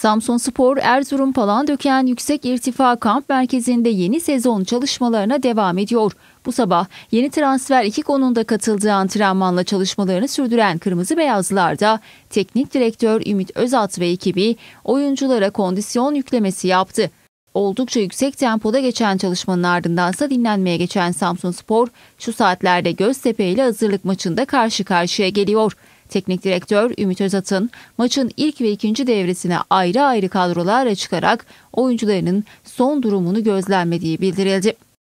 Samsun Spor Erzurum Palandöken Yüksek İrtifa Kamp Merkezi'nde yeni sezon çalışmalarına devam ediyor. Bu sabah yeni transfer iki konunda katıldığı antrenmanla çalışmalarını sürdüren Kırmızı Beyazlılar'da teknik direktör Ümit Özat ve ekibi oyunculara kondisyon yüklemesi yaptı. Oldukça yüksek tempoda geçen çalışmanın ardındansa dinlenmeye geçen Samsun Spor şu saatlerde Göztepe ile hazırlık maçında karşı karşıya geliyor. Teknik direktör Ümit Özat'ın maçın ilk ve ikinci devresine ayrı ayrı kadrolarla çıkarak oyuncularının son durumunu gözlemlediği bildirildi.